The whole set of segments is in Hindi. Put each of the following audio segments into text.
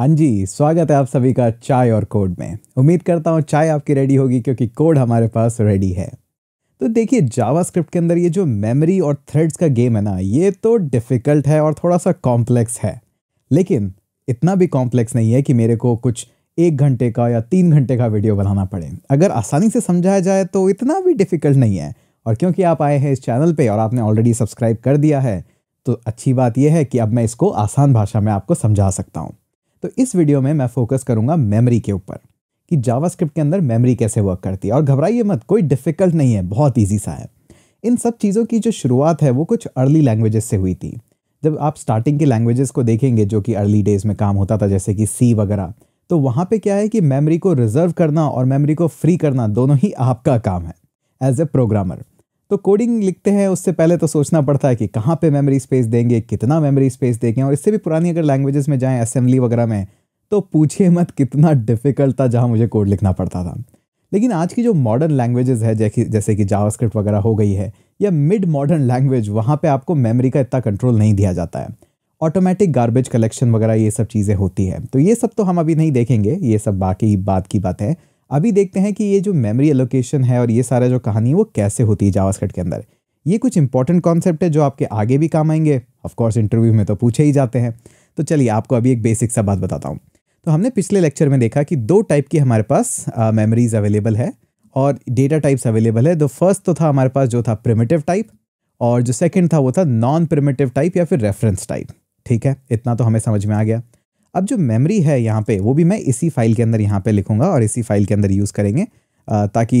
हाँ जी स्वागत है आप सभी का चाय और कोड में उम्मीद करता हूँ चाय आपकी रेडी होगी क्योंकि कोड हमारे पास रेडी है तो देखिए जावास्क्रिप्ट के अंदर ये जो मेमोरी और थ्रेड्स का गेम है ना ये तो डिफ़िकल्ट है और थोड़ा सा कॉम्प्लेक्स है लेकिन इतना भी कॉम्प्लेक्स नहीं है कि मेरे को कुछ एक घंटे का या तीन घंटे का वीडियो बनाना पड़े अगर आसानी से समझाया जाए तो इतना भी डिफ़िकल्ट नहीं है और क्योंकि आप आए हैं इस चैनल पे और आपने ऑलरेडी सब्सक्राइब कर दिया है तो अच्छी बात यह है कि अब मैं इसको आसान भाषा में आपको समझा सकता हूँ तो इस वीडियो में मैं फोकस करूंगा मेमोरी के ऊपर कि जावास्क्रिप्ट के अंदर मेमोरी कैसे वर्क करती है और घबराइए मत कोई डिफ़िकल्ट नहीं है बहुत ईजी सा है इन सब चीज़ों की जो शुरुआत है वो कुछ अर्ली लैंग्वेजेस से हुई थी जब आप स्टार्टिंग के लैंग्वेजेस को देखेंगे जो कि अर्ली डेज में काम होता था जैसे कि सी वगैरह तो वहाँ पे क्या है कि मेमोरी को रिजर्व करना और मेमोरी को फ्री करना दोनों ही आपका काम है एज ए प्रोग्रामर तो कोडिंग लिखते हैं उससे पहले तो सोचना पड़ता है कि कहाँ पे मेमोरी स्पेस देंगे कितना मेमोरी स्पेस देंगे और इससे भी पुरानी अगर लैंग्वेजेस में जाएँ असेंबली वगैरह में तो पूछिए मत कितना डिफ़िकल्ट था जहाँ मुझे कोड लिखना पड़ता था लेकिन आज की जो मॉडर्न लैंग्वेजेस है जैसे कि जावास्क्रिप्ट वगैरह हो गई है या मिड मॉडर्न लैंग्वेज वहाँ पर आपको मेमरी का इतना कंट्रोल नहीं दिया जाता है ऑटोमेटिक गार्बेज कलेक्शन वगैरह ये सब चीज़ें होती है तो ये सब तो हम अभी नहीं देखेंगे ये सब बाकी बात की बात है अभी देखते हैं कि ये जो मेमोरी एलोकेशन है और ये सारा जो कहानी है वो कैसे होती है जावास्कट के अंदर ये कुछ इंपॉर्टेंट कॉन्सेप्ट है जो आपके आगे भी काम आएंगे ऑफकोर्स इंटरव्यू में तो पूछे ही जाते हैं तो चलिए आपको अभी एक बेसिक सा बात बताता हूँ तो हमने पिछले लेक्चर में देखा कि दो टाइप की हमारे पास मेमरीज अवेलेबल है और डेटा टाइप्स अवेलेबल है तो फर्स्ट तो था हमारे पास जो था प्रिमेटिव टाइप और जो सेकंड था वो था नॉन प्रिमेटिव टाइप या फिर रेफरेंस टाइप ठीक है इतना तो हमें समझ में आ गया अब जो मेमोरी है यहाँ पे वो भी मैं इसी फाइल के अंदर यहाँ पे लिखूंगा और इसी फाइल के अंदर यूज़ करेंगे ताकि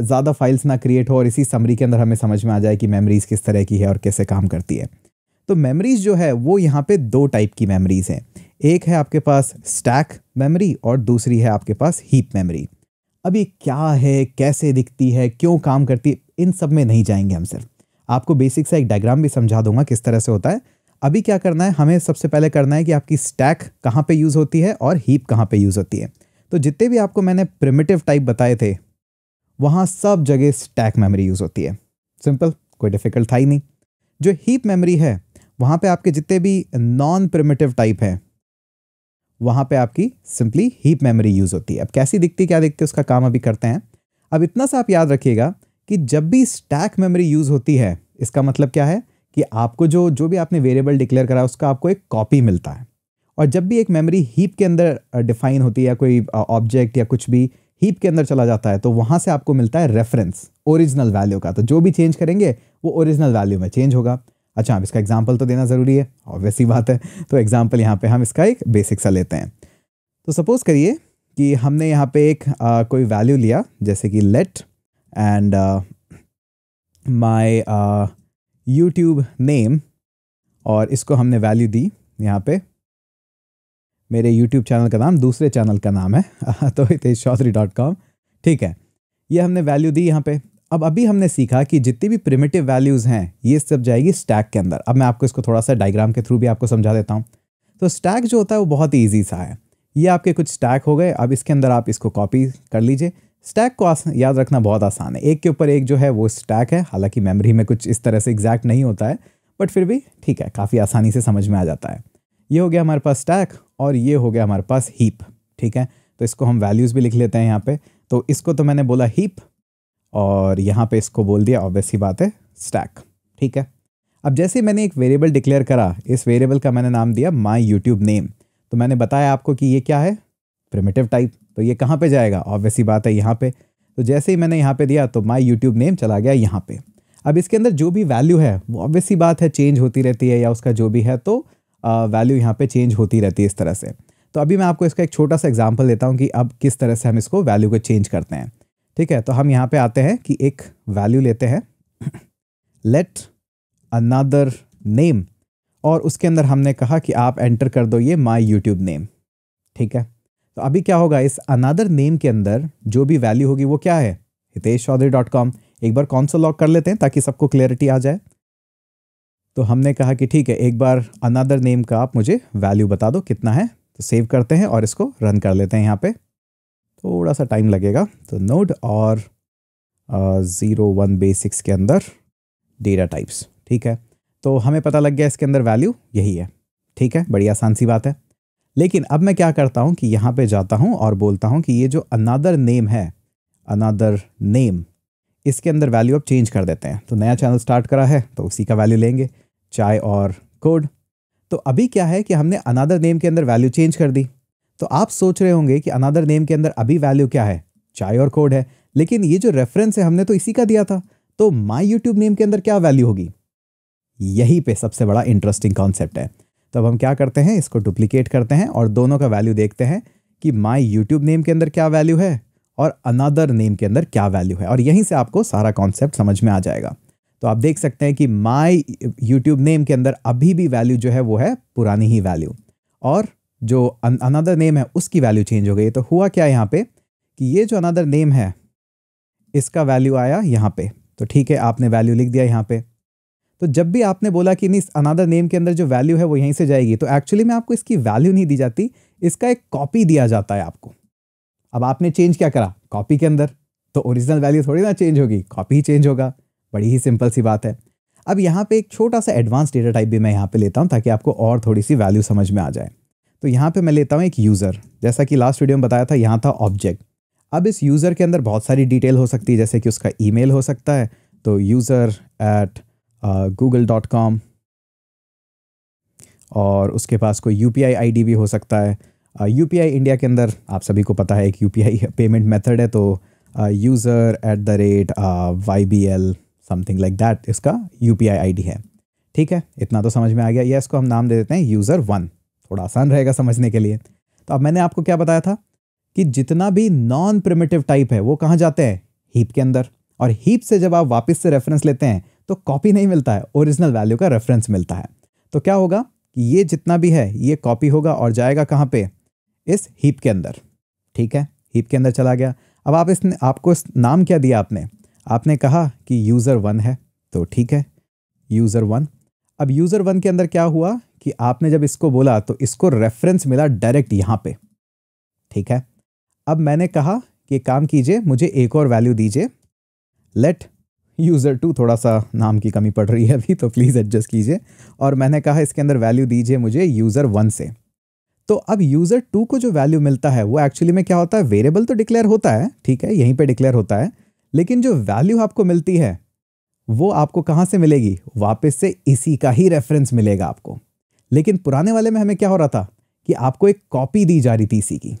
ज़्यादा फाइल्स ना क्रिएट हो और इसी समरी के अंदर हमें समझ में आ जाए कि मेमोरीज़ किस तरह की है और कैसे काम करती है तो मेमोरीज़ जो है वो यहाँ पे दो टाइप की मेमरीज हैं एक है आपके पास स्टैक मेमरी और दूसरी है आपके पास हीप मेमरी अब ये क्या है कैसे दिखती है क्यों काम करती है इन सब में नहीं जाएंगे हम सिर्फ आपको बेसिक सा एक डायग्राम भी समझा दूंगा किस तरह से होता है अभी क्या करना है हमें सबसे पहले करना है कि आपकी स्टैक कहाँ पे यूज़ होती है और हीप कहाँ पे यूज़ होती है तो जितने भी आपको मैंने प्रिमिटिव टाइप बताए थे वहाँ सब जगह स्टैक मेमोरी यूज़ होती है सिंपल कोई डिफ़िकल्ट था ही नहीं जो हीप मेमोरी है वहाँ पे आपके जितने भी नॉन प्रिमिटिव टाइप हैं वहाँ पे आपकी सिंपली हीप मेमोरी यूज़ होती है अब कैसी दिखती क्या दिखती है उसका काम अभी करते हैं अब इतना सा आप याद रखिएगा कि जब भी स्टैक मेमोरी यूज़ होती है इसका मतलब क्या है कि आपको जो जो भी आपने वेरिएबल डिक्लेयर करा उसका आपको एक कॉपी मिलता है और जब भी एक मेमोरी हीप के अंदर डिफाइन होती है या कोई ऑब्जेक्ट या कुछ भी हीप के अंदर चला जाता है तो वहाँ से आपको मिलता है रेफरेंस ओरिजिनल वैल्यू का तो जो भी चेंज करेंगे वो ओरिजिनल वैल्यू में चेंज होगा अच्छा आप इसका एग्जाम्पल तो देना ज़रूरी है ऑब्वियसली बात है तो एग्जाम्पल यहाँ पर हम इसका एक बेसिक सा लेते हैं तो सपोज़ करिए कि हमने यहाँ पे एक आ, कोई वैल्यू लिया जैसे कि let and my YouTube name और इसको हमने वैल्यू दी यहाँ पे मेरे यूट्यूब चैनल का नाम दूसरे चैनल का नाम है तो हितेश चौधरी डॉट कॉम ठीक है ये हमने वैल्यू दी यहाँ पे अब अभी हमने सीखा कि जितनी भी प्रिमेटिव वैल्यूज़ हैं ये सब जाएगी स्टैक के अंदर अब मैं आपको इसको थोड़ा सा डायग्राम के थ्रू भी आपको समझा देता हूँ तो स्टैक जो होता है वो बहुत ही ईजी सा है ये आपके कुछ स्टैक हो गए अब इसके अंदर आप इसको कॉपी कर लीजिए स्टैक को याद रखना बहुत आसान है एक के ऊपर एक जो है वो स्टैक है हालांकि मेमोरी में कुछ इस तरह से एग्जैक्ट नहीं होता है बट फिर भी ठीक है काफ़ी आसानी से समझ में आ जाता है ये हो गया हमारे पास स्टैक और ये हो गया हमारे पास हीप ठीक है तो इसको हम वैल्यूज़ भी लिख लेते हैं यहाँ पे तो इसको तो मैंने बोला हीप और यहाँ पे इसको बोल दिया ऑब्वियस ही बात है स्टैक ठीक है अब जैसे मैंने एक वेरिएबल डिक्लेयर करा इस वेरिएबल का मैंने नाम दिया माई यूट्यूब नेम तो मैंने बताया आपको कि ये क्या है प्रिमेटिव टाइप तो ये कहाँ पे जाएगा ऑब्वियसली बात है यहाँ पे तो जैसे ही मैंने यहाँ पे दिया तो माई यूट्यूब नेम चला गया यहाँ पे अब इसके अंदर जो भी वैल्यू है वो ऑब्वियसली बात है चेंज होती रहती है या उसका जो भी है तो वैल्यू यहाँ पे चेंज होती रहती है इस तरह से तो अभी मैं आपको इसका एक छोटा सा एग्जाम्पल देता हूँ कि अब किस तरह से हम इसको वैल्यू को चेंज करते हैं ठीक है तो हम यहाँ पे आते हैं कि एक वैल्यू लेते हैं लेट अनादर नेम और उसके अंदर हमने कहा कि आप एंटर कर दो ये माई यूट्यूब नेम ठीक है तो अभी क्या होगा इस अनादर नेम के अंदर जो भी वैल्यू होगी वो क्या है हितेश चौधरी डॉट कॉम एक बार कौन सा लॉक कर लेते हैं ताकि सबको क्लियरिटी आ जाए तो हमने कहा कि ठीक है एक बार अनादर नेम का आप मुझे वैल्यू बता दो कितना है तो सेव करते हैं और इसको रन कर लेते हैं यहाँ पे थोड़ा सा टाइम लगेगा तो नोड और ज़ीरो वन बेसिक्स के अंदर डेटा टाइप्स ठीक है तो हमें पता लग गया इसके अंदर वैल्यू यही है ठीक है बड़ी आसान सी बात है लेकिन अब मैं क्या करता हूँ कि यहाँ पे जाता हूँ और बोलता हूँ कि ये जो अनादर नेम है अनादर नेम इसके अंदर वैल्यू अब चेंज कर देते हैं तो नया चैनल स्टार्ट करा है तो उसी का वैल्यू लेंगे चाय और कोड तो अभी क्या है कि हमने अनादर नेम के अंदर वैल्यू चेंज कर दी तो आप सोच रहे होंगे कि अनादर नेम के अंदर अभी वैल्यू क्या है चाय और कोड है लेकिन ये जो रेफरेंस है हमने तो इसी का दिया था तो माई यूट्यूब नेम के अंदर क्या वैल्यू होगी यही पे सबसे बड़ा इंटरेस्टिंग कॉन्सेप्ट है तो अब हम क्या करते हैं इसको डुप्लीकेट करते हैं और दोनों का वैल्यू देखते हैं कि माई यूट्यूब नेम के अंदर क्या वैल्यू है और अनदर नेम के अंदर क्या वैल्यू है और यहीं से आपको सारा कॉन्सेप्ट समझ में आ जाएगा तो आप देख सकते हैं कि माई यूट्यूब नेम के अंदर अभी भी वैल्यू जो है वो है पुरानी ही वैल्यू और जो अनदर नेम है उसकी वैल्यू चेंज हो गई तो हुआ क्या यहाँ पे कि ये जो अनदर नेम है इसका वैल्यू आया यहाँ पे तो ठीक है आपने वैल्यू लिख दिया यहाँ पे तो जब भी आपने बोला कि नहीं अनादर नेम के अंदर जो वैल्यू है वो यहीं से जाएगी तो एक्चुअली में आपको इसकी वैल्यू नहीं दी जाती इसका एक कॉपी दिया जाता है आपको अब आपने चेंज क्या करा कॉपी के अंदर तो ओरिजिनल वैल्यू थोड़ी ना चेंज होगी कॉपी ही चेंज होगा बड़ी ही सिंपल सी बात है अब यहाँ पे एक छोटा सा एडवांस डेटा टाइप भी मैं यहाँ पे लेता हूँ ताकि आपको और थोड़ी सी वैल्यू समझ में आ जाए तो यहाँ पे मैं लेता हूँ एक यूज़र जैसा कि लास्ट वीडियो में बताया था यहाँ था ऑब्जेक्ट अब इस यूज़र के अंदर बहुत सारी डिटेल हो सकती है जैसे कि उसका ईमेल हो सकता है तो user at Google dot com और उसके पास कोई यू पी आई भी हो सकता है यू पी आई इंडिया के अंदर आप सभी को पता है एक U P I payment method है तो user at the rate Y B L something like that इसका यू पी आई है ठीक है इतना तो समझ में आ गया या इसको हम नाम दे देते हैं यूज़र वन थोड़ा आसान रहेगा समझने के लिए तो अब मैंने आपको क्या बताया था कि जितना भी नॉन प्रिमेटिव टाइप है वो कहाँ जाते हैं हीप के अंदर और हीप से जब आप वापस से रेफरेंस लेते हैं तो कॉपी नहीं मिलता है ओरिजिनल वैल्यू का रेफरेंस मिलता है तो क्या होगा कि ये जितना भी है ये कॉपी होगा और जाएगा कहाँ पे इस हीप के अंदर ठीक है हीप के अंदर चला गया अब आप इसने आपको इस नाम क्या दिया आपने आपने कहा कि यूज़र वन है तो ठीक है यूज़र वन अब यूज़र वन के अंदर क्या हुआ कि आपने जब इसको बोला तो इसको रेफरेंस मिला डायरेक्ट यहाँ पे ठीक है अब मैंने कहा कि काम कीजिए मुझे एक और वैल्यू दीजिए लेट यूज़र टू थोड़ा सा नाम की कमी पड़ रही है अभी तो प्लीज़ एडजस्ट कीजिए और मैंने कहा इसके अंदर वैल्यू दीजिए मुझे यूज़र वन से तो अब यूज़र टू को जो वैल्यू मिलता है वो एक्चुअली में क्या होता है वेरिएबल तो डिक्लेयर होता है ठीक है यहीं पे डिक्लेयर होता है लेकिन जो वैल्यू आपको मिलती है वो आपको कहाँ से मिलेगी वापस से इसी का ही रेफरेंस मिलेगा आपको लेकिन पुराने वाले में हमें क्या हो रहा था कि आपको एक कॉपी दी जा रही थी इसी की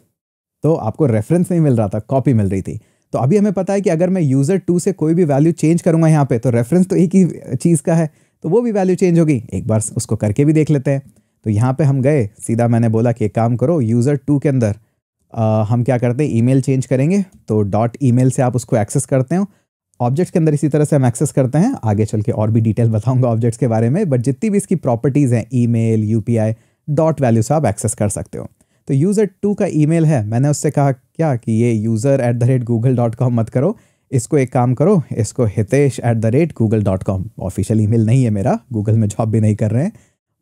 तो आपको रेफरेंस नहीं मिल रहा था कॉपी मिल रही थी तो अभी हमें पता है कि अगर मैं यूज़र टू से कोई भी वैल्यू चेंज करूँगा यहाँ पर तो रेफरेंस तो एक ही चीज़ का है तो वो भी वैल्यू चेंज होगी एक बार उसको करके भी देख लेते हैं तो यहाँ पर हम गए सीधा मैंने बोला कि एक काम करो यूज़र टू के अंदर आ, हम क्या करते हैं ईमेल चेंज करेंगे तो डॉट ई से आप उसको एक्सेस करते हो ऑब्जेक्ट्स के अंदर इसी तरह से हम एक्सेस करते हैं आगे चल के और भी डिटेल बताऊंगा ऑब्जेक्ट्स के बारे में बट जितनी भी इसकी प्रॉपर्टीज़ हैं ईमेल यूपीआई डॉट वैल्यू से आप एक्सेस कर सकते हो तो यूज़र टू का ईमेल है मैंने उससे कहा क्या कि ये user at the rate Google dot com मत करो इसको एक काम करो इसको Hitesh at the rate Google dot com official ई नहीं है मेरा गूगल में जॉब भी नहीं कर रहे हैं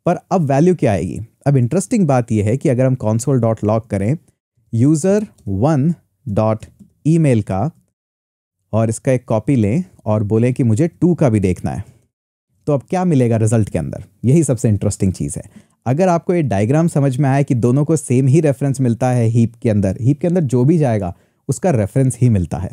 पर अब वैल्यू क्या आएगी अब इंटरेस्टिंग बात यह है कि अगर हम कॉन्सोल डॉट लॉग करें यूज़र वन डॉट ई का और इसका एक कॉपी लें और बोलें कि मुझे टू का भी देखना है तो अब क्या मिलेगा रिजल्ट के अंदर यही सबसे इंटरेस्टिंग चीज़ है अगर आपको ये डायग्राम समझ में आया कि दोनों को सेम ही रेफरेंस मिलता है हीप के अंदर हीप के अंदर जो भी जाएगा उसका रेफरेंस ही मिलता है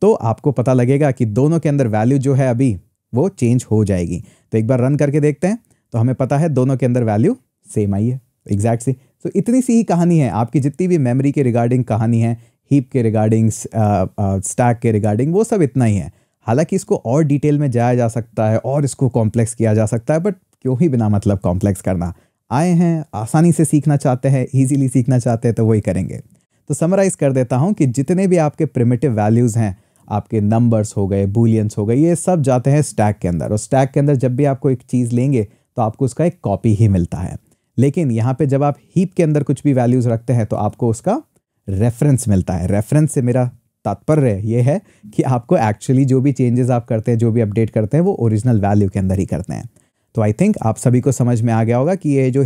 तो आपको पता लगेगा कि दोनों के अंदर वैल्यू जो है अभी वो चेंज हो जाएगी तो एक बार रन करके देखते हैं तो हमें पता है दोनों के अंदर वैल्यू सेम आई है एग्जैक्ट सी तो इतनी सी ही कहानी है आपकी जितनी भी मेमोरी के रिगार्डिंग कहानी है हीप के रिगार्डिंग स्टैक के रिगार्डिंग वो सब इतना ही है हालांकि इसको और डिटेल में जाया जा सकता है और इसको कॉम्प्लेक्स किया जा सकता है बट क्यों ही बिना मतलब कॉम्प्लेक्स करना आए हैं आसानी से सीखना चाहते हैं ईजिली सीखना चाहते हैं तो वही करेंगे तो समराइज़ कर देता हूँ कि जितने भी आपके प्रिमेटिव वैल्यूज़ हैं आपके नंबर्स हो गए बुलियंस हो गए ये सब जाते हैं स्टैक के अंदर और स्टैक के अंदर जब भी आपको एक चीज़ लेंगे तो आपको उसका एक कॉपी ही मिलता है लेकिन यहाँ पे जब आप हीप के अंदर कुछ भी वैल्यूज़ रखते हैं तो आपको उसका रेफरेंस मिलता है रेफरेंस से मेरा तात्पर्य ये है कि आपको एक्चुअली जो भी चेंजेस आप करते हैं जो भी अपडेट करते हैं वो ओरिजिनल वैल्यू के अंदर ही करते हैं तो आई थिंक आप सभी को समझ में आ गया होगा कि ये जो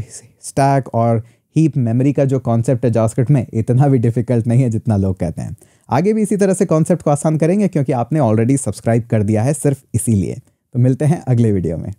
स्टैक और हीप मेमोरी का जो कॉन्सेप्ट है जावास्क्रिप्ट में इतना भी डिफिकल्ट नहीं है जितना लोग कहते हैं आगे भी इसी तरह से कॉन्सेप्ट को आसान करेंगे क्योंकि आपने ऑलरेडी सब्सक्राइब कर दिया है सिर्फ इसीलिए तो मिलते हैं अगले वीडियो में